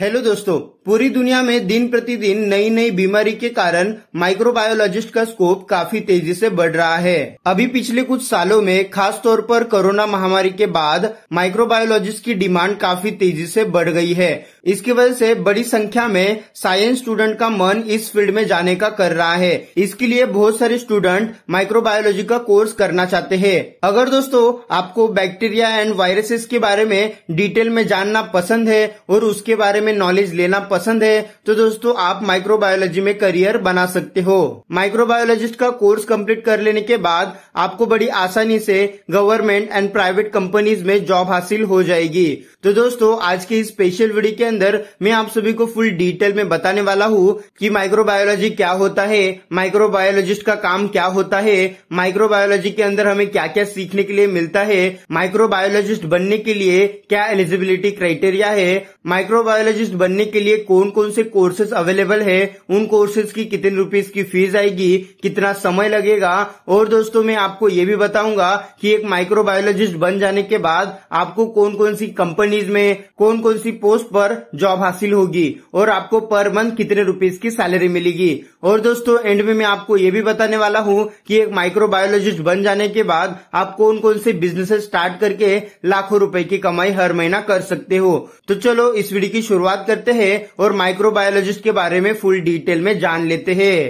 hello दोस्तों पूरी दुनिया में दिन प्रतिदिन नई नई बीमारी के कारण माइक्रोबायोलॉजिस्ट का स्कोप काफी तेजी से बढ़ रहा है अभी पिछले कुछ सालों में खास तौर पर कोरोना महामारी के बाद माइक्रोबायोलॉजिस्ट की डिमांड काफी तेजी से बढ़ गई है इसकी वजह से बड़ी संख्या में साइंस स्टूडेंट का मन इस फील्ड में जाने का कर रहा है इसके लिए बहुत सारे स्टूडेंट माइक्रोबायोलॉजी का कोर्स करना चाहते है अगर दोस्तों आपको बैक्टीरिया एंड वायरसेस के बारे में डिटेल में जानना पसंद है और उसके बारे में नॉलेज लेना पसंद पसंद है तो दोस्तों आप माइक्रोबायोलॉजी में करियर बना सकते हो माइक्रोबायोलॉजिस्ट का कोर्स कंप्लीट कर लेने के बाद आपको बड़ी आसानी से गवर्नमेंट एंड प्राइवेट कंपनीज में जॉब हासिल हो जाएगी तो दोस्तों आज के इस स्पेशल वीडियो के अंदर मैं आप सभी को फुल डिटेल में बताने वाला हूँ की माइक्रोबायोलॉजी क्या होता है माइक्रोबायोलॉजिस्ट का काम क्या होता है माइक्रोबायोलॉजी के अंदर हमें क्या क्या सीखने के लिए मिलता है माइक्रोबायोलॉजिस्ट बनने के लिए क्या एलिजिबिलिटी क्राइटेरिया है माइक्रोबायोलॉजिस्ट बनने के लिए कौन कौन से कोर्सेज अवेलेबल है उन कोर्सेज की कितने रुपीज की फीस आएगी कितना समय लगेगा और दोस्तों मैं आपको ये भी बताऊंगा कि एक माइक्रोबायोलॉजिस्ट बन जाने के बाद आपको कौन कौन सी कंपनीज में कौन कौन सी पोस्ट पर जॉब हासिल होगी और आपको पर मंथ कितने रुपीज की सैलरी मिलेगी और दोस्तों एंड में मैं आपको ये भी बताने वाला हूँ कि एक माइक्रोबायोलॉजिस्ट बन जाने के बाद आप कौन कौन से बिजनेस स्टार्ट करके लाखों रुपए की कमाई हर महीना कर सकते हो तो चलो इस वीडियो की शुरुआत करते हैं और माइक्रोबायोलॉजिस्ट के बारे में फुल डिटेल में जान लेते हैं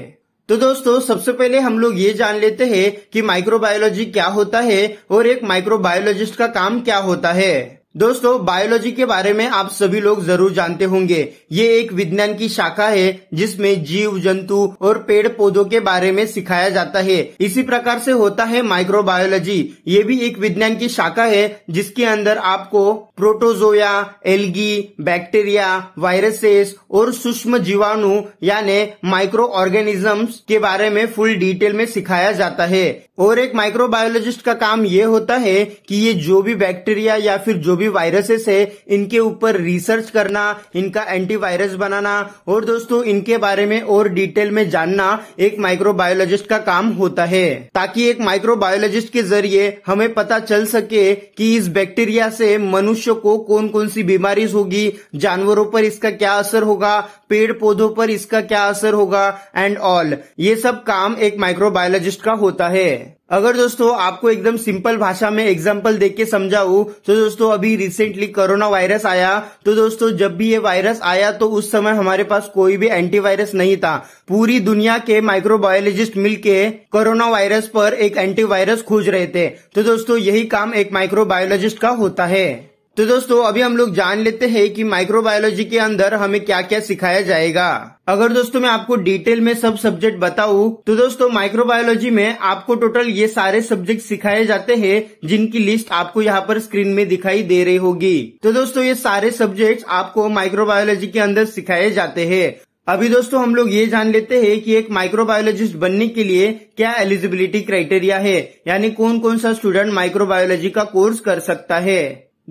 तो दोस्तों सबसे पहले हम लोग ये जान लेते हैं कि माइक्रोबायोलॉजी क्या होता है और एक माइक्रोबायोलॉजिस्ट का काम क्या होता है दोस्तों बायोलॉजी के बारे में आप सभी लोग जरूर जानते होंगे ये एक विज्ञान की शाखा है जिसमें जीव जंतु और पेड़ पौधों के बारे में सिखाया जाता है इसी प्रकार से होता है माइक्रोबायोलॉजी ये भी एक विज्ञान की शाखा है जिसके अंदर आपको प्रोटोजोया एलगी बैक्टीरिया वायरसेस और सूक्ष्म जीवाणु यानी माइक्रो ऑर्गेनिजम्स के बारे में फुल डिटेल में सिखाया जाता है और एक माइक्रोबायोलॉजिस्ट का काम ये होता है की ये जो भी बैक्टीरिया या फिर जो भी भी वायरसेस है इनके ऊपर रिसर्च करना इनका एंटीवायरस बनाना और दोस्तों इनके बारे में और डिटेल में जानना एक माइक्रोबायोलॉजिस्ट का काम होता है ताकि एक माइक्रोबायोलॉजिस्ट के जरिए हमें पता चल सके कि इस बैक्टीरिया से मनुष्य को कौन कौन सी बीमारी होगी जानवरों पर इसका क्या असर होगा पेड़ पौधों पर इसका क्या असर होगा एंड ऑल ये सब काम एक माइक्रोबायोलॉजिस्ट का होता है अगर दोस्तों आपको एकदम सिंपल भाषा में एग्जाम्पल दे के समझाऊ तो दोस्तों अभी रिसेंटली कोरोना वायरस आया तो दोस्तों जब भी ये वायरस आया तो उस समय हमारे पास कोई भी एंटीवायरस नहीं था पूरी दुनिया के माइक्रोबायोलॉजिस्ट मिलके कोरोना वायरस पर एक एंटीवायरस खोज रहे थे तो दोस्तों यही काम एक माइक्रोबायोलॉजिस्ट का होता है तो दोस्तों अभी हम लोग जान लेते हैं कि माइक्रोबायोलॉजी के अंदर हमें क्या क्या सिखाया जाएगा अगर दोस्तों मैं आपको डिटेल में सब सब्जेक्ट बताऊं तो दोस्तों माइक्रोबायोलॉजी में आपको टोटल ये सारे सब्जेक्ट सिखाए जाते हैं जिनकी लिस्ट आपको यहाँ पर स्क्रीन में दिखाई दे रही होगी तो दोस्तों ये सारे सब्जेक्ट आपको माइक्रोबायोलॉजी के अंदर सिखाए जाते हैं अभी दोस्तों हम लोग ये जान लेते हैं कि एक माइक्रोबायोलॉजिस्ट बनने के लिए क्या एलिजिबिलिटी क्राइटेरिया है यानी कौन कौन सा स्टूडेंट माइक्रोबायोलॉजी का कोर्स कर सकता है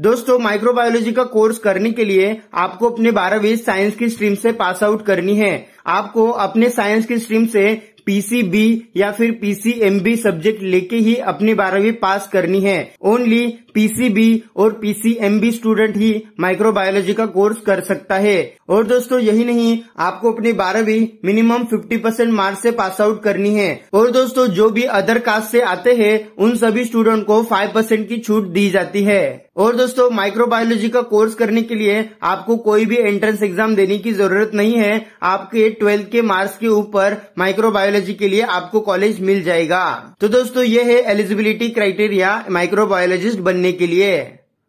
दोस्तों माइक्रोबायोलॉजी का कोर्स करने के लिए आपको अपने बारहवीं साइंस की स्ट्रीम से पास आउट करनी है आपको अपने साइंस की स्ट्रीम से पीसीबी या फिर पीसीएमबी सब्जेक्ट लेके ही अपनी बारहवीं पास करनी है ओनली पीसीबी और पीसीएमबी स्टूडेंट ही माइक्रोबायोलॉजी का कोर्स कर सकता है और दोस्तों यही नहीं आपको अपनी बारहवीं मिनिमम 50 परसेंट मार्क्स से पास आउट करनी है और दोस्तों जो भी अदर कास्ट से आते हैं उन सभी स्टूडेंट को 5 परसेंट की छूट दी जाती है और दोस्तों माइक्रोबायोलॉजी का कोर्स करने के लिए आपको कोई भी एंट्रेंस एग्जाम देने की जरूरत नहीं है आपके ट्वेल्थ के मार्क्स के ऊपर माइक्रोबायोलॉजी के लिए आपको कॉलेज मिल जाएगा तो दोस्तों ये है एलिजिबिलिटी क्राइटेरिया माइक्रोबायोलॉजिस्ट बनने बनने के लिए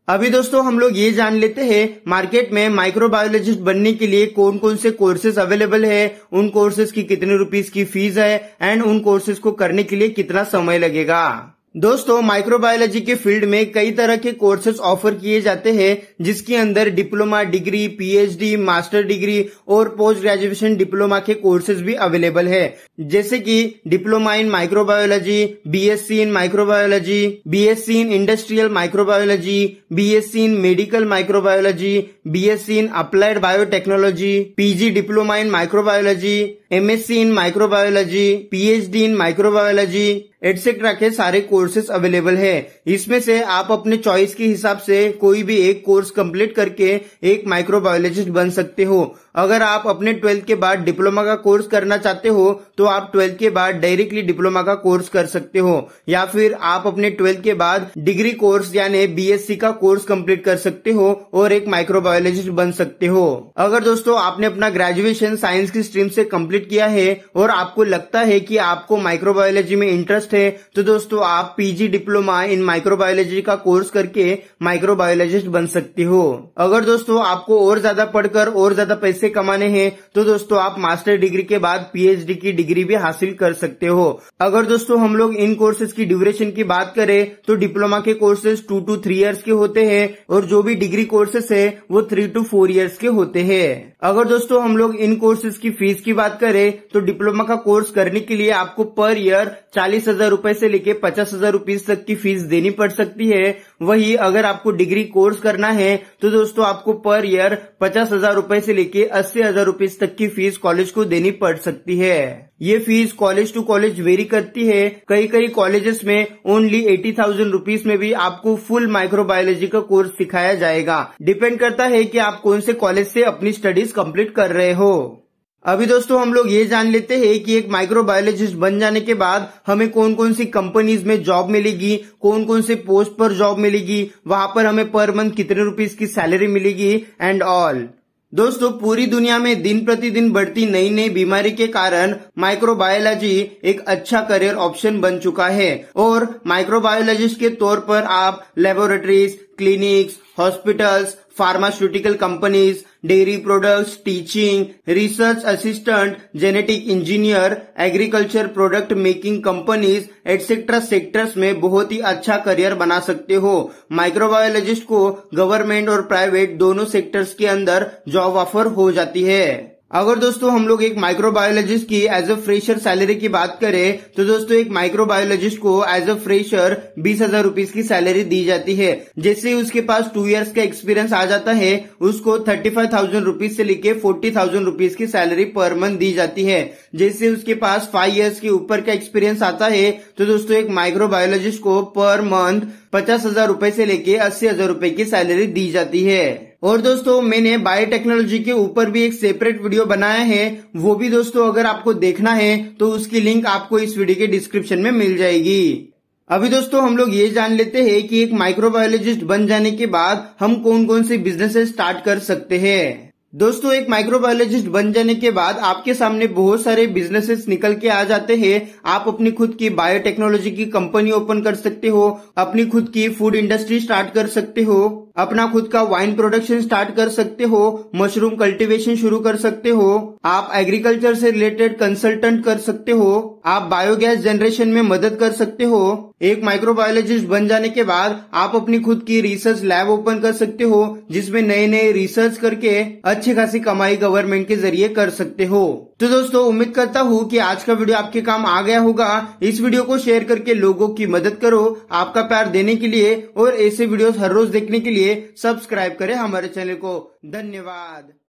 अभी दोस्तों हम लोग ये जान लेते हैं मार्केट में माइक्रोबायोलॉजिस्ट बनने के लिए कौन कौन से कोर्सेज अवेलेबल है उन कोर्सेज की कितने रुपीज की फीस है एंड उन कोर्सेज को करने के लिए कितना समय लगेगा दोस्तों माइक्रोबायोलॉजी के फील्ड में कई तरह के कोर्सेज ऑफर किए जाते हैं जिसके अंदर diploma degree PhD master degree और पोस्ट ग्रेजुएशन डिप्लोमा के कोर्सेज भी अवेलेबल है जैसे कि diploma in microbiology BSc in microbiology BSc in industrial microbiology BSc in medical microbiology BSc in applied biotechnology PG diploma in microbiology MSc in microbiology PhD in microbiology etcetera के सारे courses available है इसमें से आप अपने choice के हिसाब से कोई भी एक कोर्स कंप्लीट करके एक माइक्रोबायोलॉजिस्ट बन सकते हो अगर आप अपने ट्वेल्थ के बाद डिप्लोमा का कोर्स करना चाहते हो तो आप ट्वेल्थ के बाद डायरेक्टली डिप्लोमा का कोर्स कर सकते हो या फिर आप अपने ट्वेल्थ के बाद डिग्री कोर्स यानी बीएससी का कोर्स कंप्लीट कर सकते हो और एक माइक्रोबायोलॉजिस्ट बन सकते हो अगर दोस्तों आपने अपना ग्रेजुएशन साइंस की स्ट्रीम से कम्प्लीट किया है और आपको लगता है की आपको माइक्रोबायोलॉजी में इंटरेस्ट है तो दोस्तों आप पीजी डिप्लोमा इन माइक्रोबायोलॉजी का कोर्स करके माइक्रोबायोलॉजिस्ट बन सकते हो अगर दोस्तों आपको और ज्यादा पढ़कर और ज्यादा पैसे पैसे कमाने हैं तो दोस्तों आप मास्टर डिग्री के बाद पीएचडी की डिग्री भी हासिल कर सकते हो अगर दोस्तों हम लोग इन कोर्सेज की ड्यूरेशन की बात करें तो डिप्लोमा के courses two two three years के होते हैं और जो भी डिग्री कोर्सेस है वो थ्री टू फोर इयर्स के होते हैं अगर दोस्तों हम लोग इन कोर्सेज की फीस की बात करें तो डिप्लोमा का कोर्स करने के लिए आपको पर ईयर चालीस हजार रूपए से लेके पचास हजार रूपीज तक की फीस देनी पड़ सकती है वही अगर आपको डिग्री कोर्स करना है तो दोस्तों आपको पर ईयर पचास हजार रूपए से लेके अस्सी हजार रूपीज तक की फीस कॉलेज को देनी पड़ सकती है ये fees college to college vary करती है कई कई कॉलेजेस में ओनली एटी थाउजेंड रुपीज में भी आपको फुल माइक्रोबायोलॉजी का कोर्स सिखाया जाएगा डिपेंड करता है कि आप कौन से कॉलेज से अपनी स्टडीज कंप्लीट कर रहे हो अभी दोस्तों हम लोग ये जान लेते हैं कि एक माइक्रोबायोलॉजिस्ट बन जाने के बाद हमें कौन कौन सी कंपनीज में जॉब मिलेगी कौन कौन से पोस्ट पर जॉब मिलेगी वहां पर हमें पर मंथ कितने रूपीज की सैलरी मिलेगी एंड ऑल दोस्तों पूरी दुनिया में दिन प्रतिदिन बढ़ती नई नई बीमारी के कारण माइक्रोबायोलॉजी एक अच्छा करियर ऑप्शन बन चुका है और माइक्रोबायोलॉजिस्ट के तौर पर आप laboratories clinics hospitals pharmaceutical companies dairy products teaching research assistant genetic engineer agriculture product making companies etcetera sectors में बहुत ही अच्छा करियर बना सकते हो माइक्रोबायोलॉजिस्ट को गवर्नमेंट और प्राइवेट दोनों सेक्टर्स के अंदर जॉब ऑफर हो जाती है अगर दोस्तों हम लोग एक माइक्रोबायोलॉजिस्ट की एज अ फ्रेशर सैलरी की बात करें तो दोस्तों एक माइक्रोबायोलॉजिस्ट को एज अ फ्रेशर बीस हजार रूपीज की सैलरी दी जाती है जैसे उसके पास टू इयर्स का एक्सपीरियंस आ जाता है उसको थर्टी फाइव थाउजेंड रूपीज से लेके फोर्टी थाउजेंड रूपीज की सैलरी पर मंथ दी जाती है जैसे उसके पास फाइव ईयर्स के ऊपर का एक्सपीरियंस आता है तो दोस्तों एक माइक्रोबायोलॉजिस्ट को पर मंथ पचास हजार रूपये से लेके अस्सी हजार रूपये की सैलरी दी जाती है और दोस्तों मैंने बायोटेक्नोलॉजी के ऊपर भी एक सेपरेट वीडियो बनाया है वो भी दोस्तों अगर आपको देखना है तो उसकी लिंक आपको इस वीडियो के डिस्क्रिप्शन में मिल जाएगी अभी दोस्तों हम लोग ये जान लेते हैं कि एक माइक्रोबायोलॉजिस्ट बन जाने के बाद हम कौन कौन से बिजनेस स्टार्ट कर सकते हैं दोस्तों एक माइक्रोबायोलॉजिस्ट बन जाने के बाद आपके सामने बहुत सारे बिजनेसेस निकल के आ जाते हैं आप अपनी खुद की बायोटेक्नोलॉजी की कंपनी ओपन कर सकते हो अपनी खुद की फूड इंडस्ट्री स्टार्ट कर सकते हो अपना खुद का वाइन प्रोडक्शन स्टार्ट कर सकते हो मशरूम कल्टीवेशन शुरू कर सकते हो आप एग्रीकल्चर से रिलेटेड कंसल्टेंट कर सकते हो आप बायोगैस जनरेशन में मदद कर सकते हो एक माइक्रोबायोलॉजिस्ट बन जाने के बाद आप अपनी खुद की रिसर्च लैब ओपन कर सकते हो जिसमें नए नए रिसर्च करके अच्छी खासी कमाई गवर्नमेंट के जरिए कर सकते हो तो दोस्तों उम्मीद करता हूँ कि आज का वीडियो आपके काम आ गया होगा इस वीडियो को शेयर करके लोगों की मदद करो आपका प्यार देने के लिए और ऐसे वीडियो हर रोज देखने के लिए सब्सक्राइब करें हमारे चैनल को धन्यवाद